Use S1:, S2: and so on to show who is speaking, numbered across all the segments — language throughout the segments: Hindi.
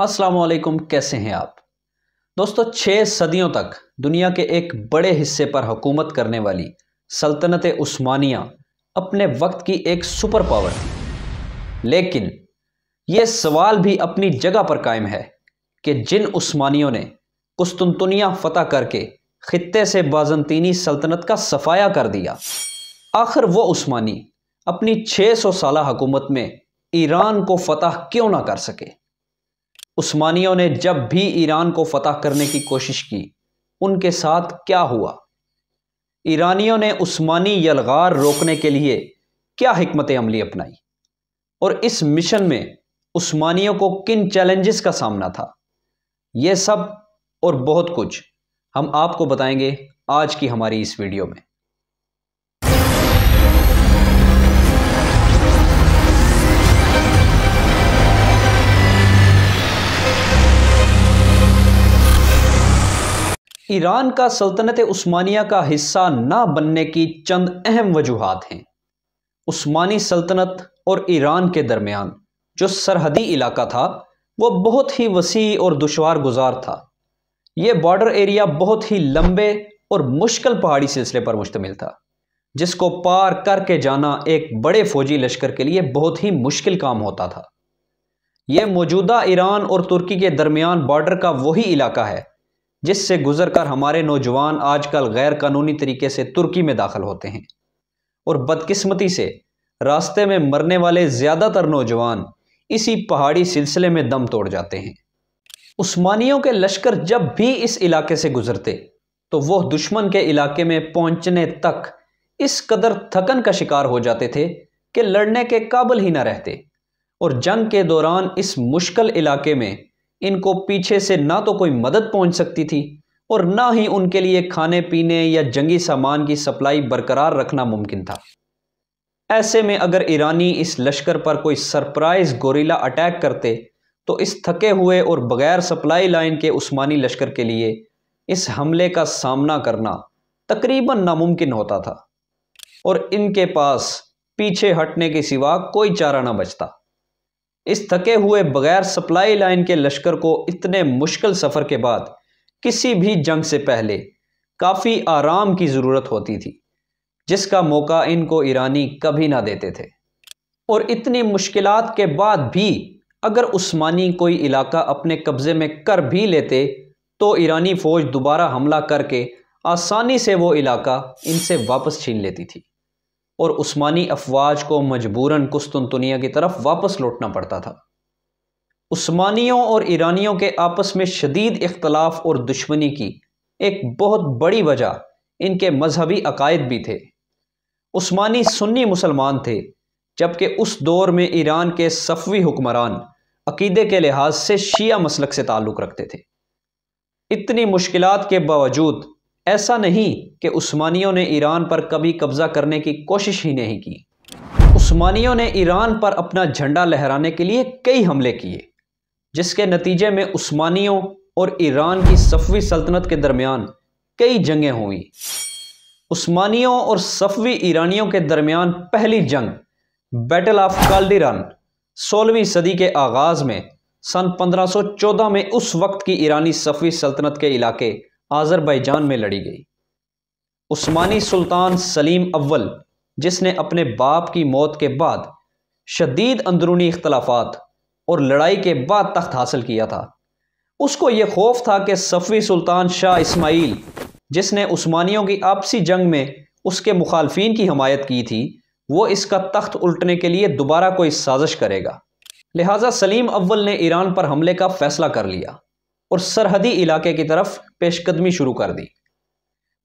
S1: असलकुम कैसे हैं आप दोस्तों छः सदियों तक दुनिया के एक बड़े हिस्से पर हुकूमत करने वाली सल्तनत उस्मानिया अपने वक्त की एक सुपर पावर थी लेकिन ये सवाल भी अपनी जगह पर कायम है कि जिन उस्मानियों ने कुस्तुनतुनिया फतह करके ख़त्े से बाजनतीनी सल्तनत का सफाया कर दिया आखिर वो उस्मानी अपनी 600 साल हुकूमत में ईरान को फतह क्यों ना कर सके उस्मानियों ने जब भी ईरान को फतह करने की कोशिश की उनके साथ क्या हुआ ईरानियों ने उस्मानी यलगार रोकने के लिए क्या हमत अमली अपनाई और इस मिशन में उस्मानियों को किन चैलेंजेस का सामना था यह सब और बहुत कुछ हम आपको बताएंगे आज की हमारी इस वीडियो में ईरान का सल्तनत उस्मानिया का हिस्सा ना बनने की चंद अहम वजूहत हैं उस्मानी सल्तनत और ईरान के दरमियान जो सरहदी इलाका था वह बहुत ही वसी और दुशवार गुजार था यह बॉर्डर एरिया बहुत ही लंबे और मुश्किल पहाड़ी सिलसिले पर मुश्तमिल था जिसको पार करके जाना एक बड़े फौजी लश्कर के लिए बहुत ही मुश्किल काम होता था यह मौजूदा ईरान और तुर्की के दरमियान बॉर्डर का वही इलाका है जिससे गुजरकर हमारे नौजवान आजकल गैर कानूनी तरीके से तुर्की में दाखिल होते हैं और बदकिस्मती से रास्ते में मरने वाले ज़्यादातर नौजवान इसी पहाड़ी सिलसिले में दम तोड़ जाते हैं उस्मानियों के लश्कर जब भी इस इलाके से गुजरते तो वह दुश्मन के इलाके में पहुंचने तक इस कदर थकन का शिकार हो जाते थे कि लड़ने के काबिल ही ना रहते और जंग के दौरान इस मुश्किल इलाके में इनको पीछे से ना तो कोई मदद पहुंच सकती थी और ना ही उनके लिए खाने पीने या जंगी सामान की सप्लाई बरकरार रखना मुमकिन था ऐसे में अगर ईरानी इस लश्कर पर कोई सरप्राइज गोरीला अटैक करते तो इस थके हुए और बगैर सप्लाई लाइन के उस्मानी लश्कर के लिए इस हमले का सामना करना तकरीबन नामुमकिन होता था और इनके पास पीछे हटने के सिवा कोई चारा ना बचता इस थके हुए बगैर सप्लाई लाइन के लश्कर को इतने मुश्किल सफ़र के बाद किसी भी जंग से पहले काफ़ी आराम की ज़रूरत होती थी जिसका मौका इनको ईरानी कभी ना देते थे और इतनी मुश्किल के बाद भी अगर उस्मानी कोई इलाका अपने कब्ज़े में कर भी लेते तो ईरानी फ़ौज दोबारा हमला करके आसानी से वो इलाका इनसे वापस छीन लेती थी और उस्मानी अफवाज को मजबूरन कुस्तुनतुनिया की तरफ वापस लौटना पड़ता था उस्मानियों और ईरानियों के आपस में शदीद इख्तलाफ और दुश्मनी की एक बहुत बड़ी वजह इनके मजहबी अकायद भी थे उस्मानी सुन्नी मुसलमान थे जबकि उस दौर में ईरान के सफ़वी हुक्मरान अकीदे के लिहाज से शिया मसलक से ताल्लुक़ रखते थे इतनी मुश्किल के बावजूद ऐसा नहीं कि उस्मानियों ने ईरान पर कभी कब्ज़ा करने की कोशिश ही नहीं की उस्मानियों ने ईरान पर अपना झंडा लहराने के लिए कई हमले किए जिसके नतीजे में उस्मानियों और ईरान की सफ़वी सल्तनत के दरमियान कई जंगें हुई उस्मानियों और सफ़वी ईरानियों के दरमियान पहली जंग बैटल ऑफ काल्डिरान सोलहवीं सदी के आगाज़ में सन 1514 में उस वक्त की ईरानी सफ़वी सल्तनत के इलाके आज़रबाईजान में लड़ी गई उस्मानी सुल्तान सलीम अव्वल जिसने अपने बाप की मौत के बाद शदीद अंदरूनी इख्तलाफात और लड़ाई के बाद तख्त हासिल किया था उसको यह खौफ था कि सफ़ी सुल्तान शाह इस्माइल जिसने उस्मानियों की आपसी जंग में उसके मुखालफन की हमायत की थी वो इसका तख्त उल्टने के लिए दोबारा कोई साजिश करेगा लिहाजा सलीम अव्वल ने ईरान पर हमले का फैसला कर लिया और सरहदी इलाके की तरफ पेशकदमी शुरू कर दी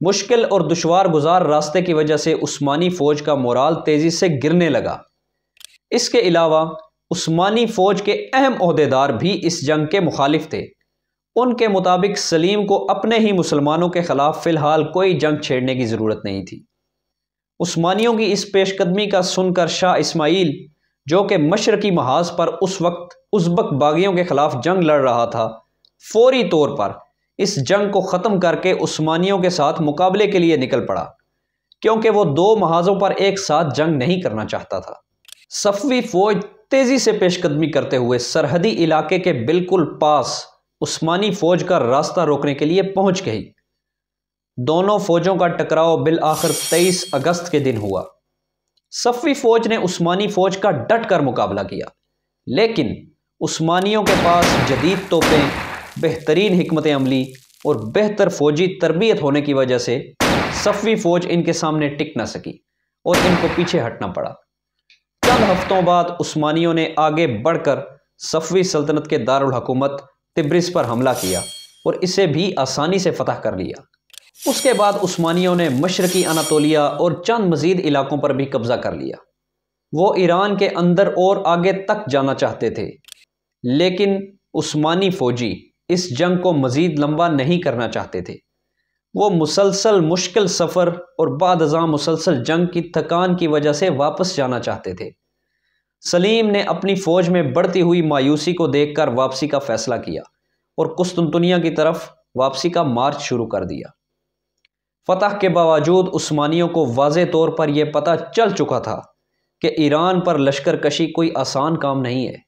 S1: मुश्किल और दुशवार गुजार रास्ते की वजह से उस्मानी फ़ौज का मोराल तेज़ी से गिरने लगा इसके अलावा उस्मानी फ़ौज के अहम अहदेदार भी इस जंग के मुखालिफ थे उनके मुताबिक सलीम को अपने ही मुसलमानों के ख़िलाफ़ फ़िलहाल कोई जंग छेड़ने की ज़रूरत नहीं थी उस्मानियों की इस पेशकदमी का सुनकर शाह इस्माइल जो कि मशरकी महाज पर उस वक्त उज़्बक बागियों के ख़िलाफ़ जंग लड़ रहा था फौरी तौर पर इस जंग को ख़त्म करके उस्मानियों के साथ मुकाबले के लिए निकल पड़ा क्योंकि वो दो महाजों पर एक साथ जंग नहीं करना चाहता था सफ़वी फ़ौज तेज़ी से पेशकदमी करते हुए सरहदी इलाके के बिल्कुल पास उस्मानी फ़ौज का रास्ता रोकने के लिए पहुंच गई दोनों फ़ौजों का टकराव बिल आखिर तेईस अगस्त के दिन हुआ सफ़वी फ़ौज ने उस्मानी फ़ौज का डट कर मुकाबला किया लेकिन उस्मानियों के पास जदीद तोपें बेहतरीन हमत अमली और बेहतर फ़ौजी तरबियत होने की वजह से सफ़ी फ़ौज इनके सामने टिक ना सकी और इनको पीछे हटना पड़ा चंद हफ्तों बाद उस्मानियों ने आगे बढ़कर सफ़वी सल्तनत के दारुल हकूमत तिब्रिस पर हमला किया और इसे भी आसानी से फतह कर लिया उसके बाद उस्मानियों ने मशरकी अनातोलिया और चंद मजीद इलाकों पर भी कब्ज़ा कर लिया वो ईरान के अंदर और आगे तक जाना चाहते थे लेकिन उस्मानी फ़ौजी इस जंग को मज़ीद लंबा नहीं करना चाहते थे वो मुसलसल मुश्किल सफ़र और बाद अज़ाम मुसलसल जंग की थकान की वजह से वापस जाना चाहते थे सलीम ने अपनी फ़ौज में बढ़ती हुई मायूसी को देखकर वापसी का फ़ैसला किया और कुस्तुनतुनिया की तरफ वापसी का मार्च शुरू कर दिया फतह के बावजूद उस्मानियों को वाज तौर पर यह पता चल चुका था कि ईरान पर लश्कर कशी कोई आसान काम नहीं है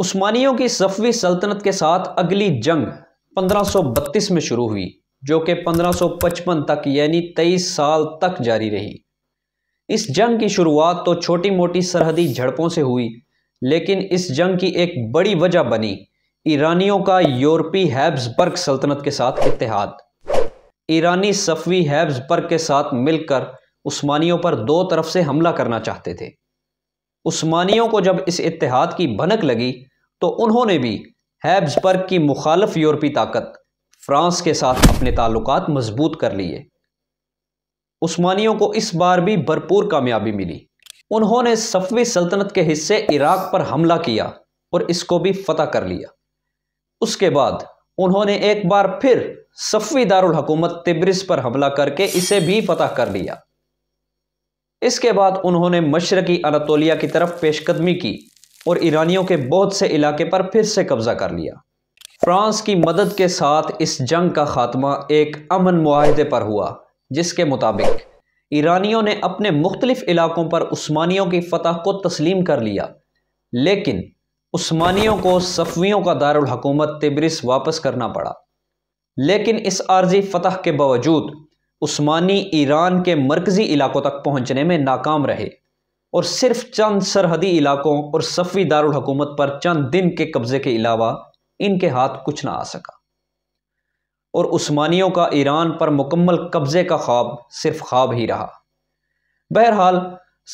S1: उस्मानियों की सफ़वी सल्तनत के साथ अगली जंग 1532 में शुरू हुई जो कि 1555 तक यानी 23 साल तक जारी रही इस जंग की शुरुआत तो छोटी मोटी सरहदी झड़पों से हुई लेकिन इस जंग की एक बड़ी वजह बनी ईरानियों का यूरोपी हैब्सबर्ग सल्तनत के साथ इतिहाद ईरानी सफ़वी हैब्सबर्ग के साथ मिलकर उस्मानियों पर दो तरफ से हमला करना चाहते थे उस्मानियों को जब इस इतिहाद की भनक लगी तो उन्होंने भी हैब्सबर्ग की मुखालफ यूरोपी ताकत फ्रांस के साथ अपने ताल्लुक मजबूत कर लिए उस्मानियों को इस बार भी भरपूर कामयाबी मिली उन्होंने सफ़वी सल्तनत के हिस्से इराक पर हमला किया और इसको भी फतह कर लिया उसके बाद उन्होंने एक बार फिर सफ़वी दारकूमत तिब्रिस पर हमला करके इसे भी फतह कर लिया इसके बाद उन्होंने मशरकी अनातोलिया की तरफ पेशकदमी की और ईरानियों के बहुत से इलाके पर फिर से कब्जा कर लिया फ्रांस की मदद के साथ इस जंग का खात्मा एक अमन माहदे पर हुआ जिसके मुताबिक ईरानियों ने अपने मुख्तलिफ इलाकों पर उस्मानियों की फतह को तस्लीम कर लिया लेकिन उस्मानियों को सफ़वियों का दारुल हकूमत तिब्रिस वापस करना पड़ा लेकिन इस आर्जी फतह के बावजूद उस्मानी ईरान के मरकज़ी इलाकों तक पहुंचने में नाकाम रहे और सिर्फ चंद सरहदी इलाकों और सफ़ी दारकूमत पर चंद दिन के कब्ज़े के अलावा इनके हाथ कुछ ना आ सका और उस्मानियों का ईरान पर मुकम्मल कब्ज़े का ख्वाब सिर्फ ख्वाब ही रहा बहरहाल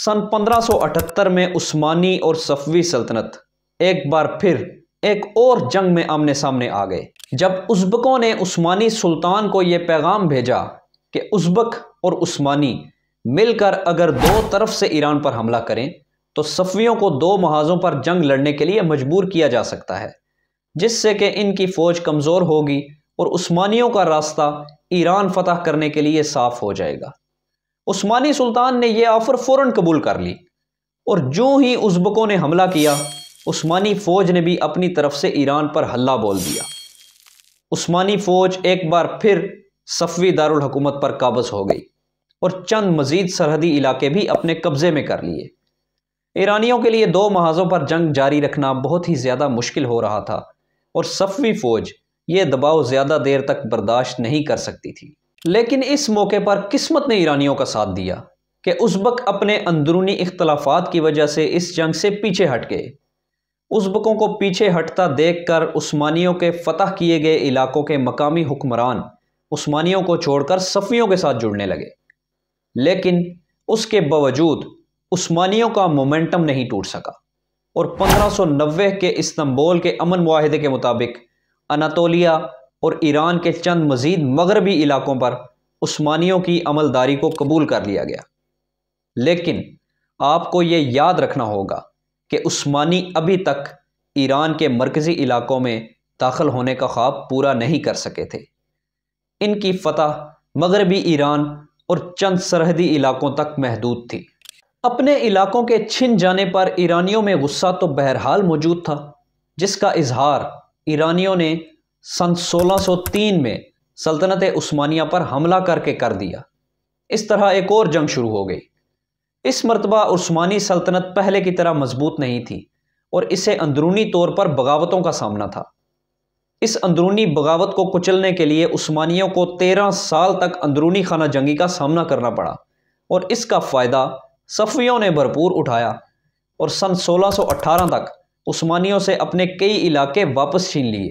S1: सन 1578 में उस्मानी और सफ़वी सल्तनत एक बार फिर एक और जंग में आमने सामने आ गए जब उज़्बकों ने उस्मानी सुल्तान को यह पैगाम भेजा कि उज़्बक और उस्मानी मिलकर अगर दो तरफ से ईरान पर हमला करें तो सफ़ियों को दो महाजों पर जंग लड़ने के लिए मजबूर किया जा सकता है जिससे कि इनकी फ़ौज कमज़ोर होगी और उस्मानियों का रास्ता ईरान फतह करने के लिए साफ हो जाएगा उस्मानी सुल्तान ने यह ऑफ़र फ़ौर कबूल कर ली और जो ही उज़बकों ने हमला किया उस्मानी फ़ौज ने भी अपनी तरफ से ईरान पर हल्ला बोल दिया उस्मानी फ़ौज एक बार फिर सफ़वी दारुलकूमत पर काबज़ हो गई और चंद मजीद सरहदी इलाके भी अपने कब्ज़े में कर लिए ईरानियों के लिए दो महाजों पर जंग जारी रखना बहुत ही ज़्यादा मुश्किल हो रहा था और सफ़वी फ़ौज ये दबाव ज़्यादा देर तक बर्दाश्त नहीं कर सकती थी लेकिन इस मौके पर किस्मत ने ईरानियों का साथ दिया कि उज़्बक अपने अंदरूनी इख्तलाफात की वजह से इस जंग से पीछे हट गए उज़्बकों को पीछे हटता देख कर उस्मानियों के फतह किए गए इलाकों के मकामी हुक्मरान उस्मानियों को छोड़कर सफ़ियों के साथ जुड़ने लगे लेकिन उसके बावजूद उस्मानियों का मोमेंटम नहीं टूट सका और 1590 के इस्तंबोल के अमन माहदे के मुताबिक अनातोलिया और ईरान के चंद मज़ीद मगरबी इलाकों पर उस्मानियों की अमलदारी को कबूल कर लिया गया लेकिन आपको ये याद रखना होगा कि उस्मानी अभी तक ईरान के मरकज़ी इलाकों में दाखिल होने का ख्वाब पूरा नहीं कर सके थे इनकी फतह मगरबी ईरान और चंद सरहदी इलाकों तक महदूद थी अपने इलाकों के छिन जाने पर ईरानियों में गुस्सा तो बहरहाल मौजूद था जिसका इजहार ईरानियों ने सन 1603 में सल्तनत उस्मानिया पर हमला करके कर दिया इस तरह एक और जंग शुरू हो गई इस मरतबा उस्मानी सल्तनत पहले की तरह मजबूत नहीं थी और इसे अंदरूनी तौर पर बगावतों का सामना था इस अंदरूनी बगावत को कुचलने के लिए उस्मानियों को तेरह साल तक अंदरूनी खाना जंगी का सामना करना पड़ा और इसका फ़ायदा सफ़ियों ने भरपूर उठाया और सन 1618 तक उस्मानियों से अपने कई इलाके वापस छीन लिए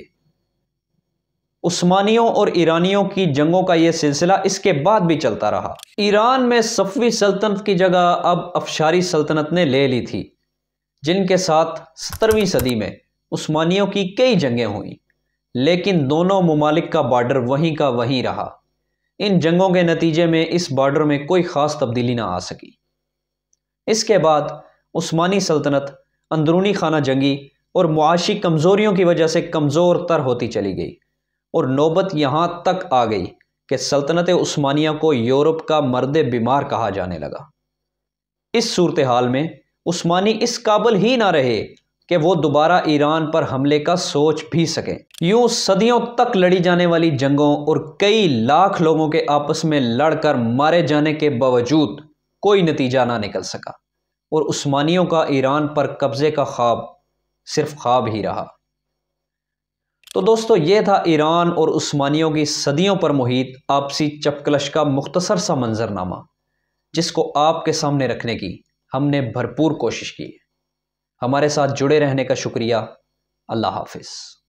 S1: उस्मानियों और ईरानियों की जंगों का यह सिलसिला इसके बाद भी चलता रहा ईरान में सफ़वी सल्तनत की जगह अब अफशारी सल्तनत ने ले ली थी जिनके साथ सत्रहवीं सदी में उस्मानियों की कई जंगें हुई लेकिन दोनों ममालिक का बॉर्डर वहीं का वहीं रहा इन जंगों के नतीजे में इस बॉर्डर में कोई ख़ास तब्दीली ना आ सकी इसके बाद उस्मानी सल्तनत अंदरूनी खाना जंगी और मुआशी कमज़ोरियों की वजह से कमज़ोर तर होती चली गई और नौबत यहाँ तक आ गई कि सल्तनत उस्मानिया को यूरोप का मर्द बीमार कहा जाने लगा इस सूरत हाल में उस्मानी इस काबल ही ना रहे कि वो दोबारा ईरान पर हमले का सोच भी सकें यूं सदियों तक लड़ी जाने वाली जंगों और कई लाख लोगों के आपस में लड़कर मारे जाने के बावजूद कोई नतीजा ना निकल सका और उस्मानियों का ईरान पर कब्ज़े का ख्वाब सिर्फ ख्वाब ही रहा तो दोस्तों ये था ईरान और उस्मानियों की सदियों पर मुहित आपसी चपकलश का मुख्तसर सा मंजरनामा जिसको आपके सामने रखने की हमने भरपूर कोशिश की है हमारे साथ जुड़े रहने का शुक्रिया अल्लाह हाफिज़